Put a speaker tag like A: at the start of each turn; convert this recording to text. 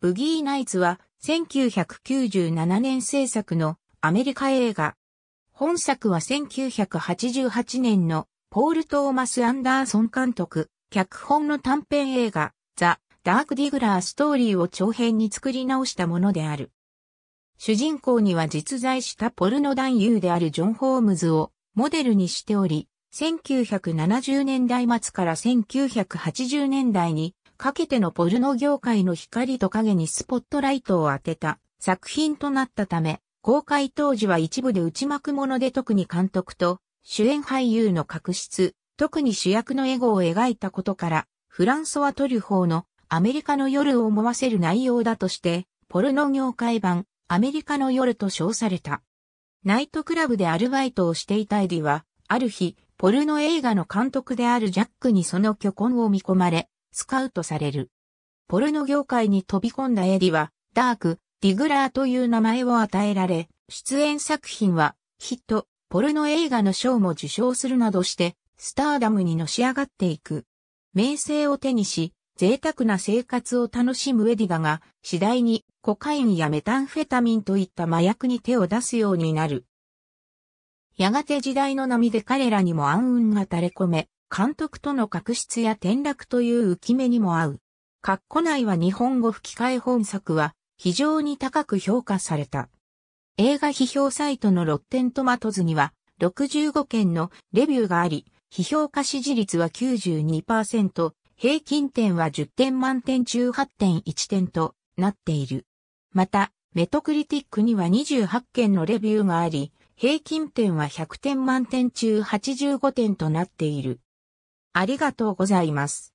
A: ブギーナイツは1997年制作のアメリカ映画。本作は1988年のポール・トーマス・アンダーソン監督、脚本の短編映画、ザ・ダーク・ディグラー・ストーリーを長編に作り直したものである。主人公には実在したポルノ男優であるジョン・ホームズをモデルにしており、1970年代末から1980年代にかけてのポルノ業界の光と影にスポットライトを当てた作品となったため、公開当時は一部で内幕もので特に監督と主演俳優の確執、特に主役のエゴを描いたことから、フランソワ・トリュフォーのアメリカの夜を思わせる内容だとして、ポルノ業界版アメリカの夜と称された。ナイトクラブでアルバイトをしていたエディは、ある日、ポルノ映画の監督であるジャックにその巨根を見込まれ、スカウトされる。ポルノ業界に飛び込んだエディは、ダーク、ディグラーという名前を与えられ、出演作品は、ヒット、ポルノ映画の賞も受賞するなどして、スターダムにのし上がっていく。名声を手にし、贅沢な生活を楽しむエディだが、次第にコカインやメタンフェタミンといった麻薬に手を出すようになる。やがて時代の波で彼らにも暗雲が垂れ込め、監督との確執や転落という浮き目にも合う。括弧内は日本語吹き替え本作は非常に高く評価された。映画批評サイトのロッテントマトズには65件のレビューがあり、批評家支持率は92%、平均点は10点満点中8.1点となっている。また、メトクリティックには28件のレビューがあり、平均点は100点満点中85点となっている。ありがとうございます。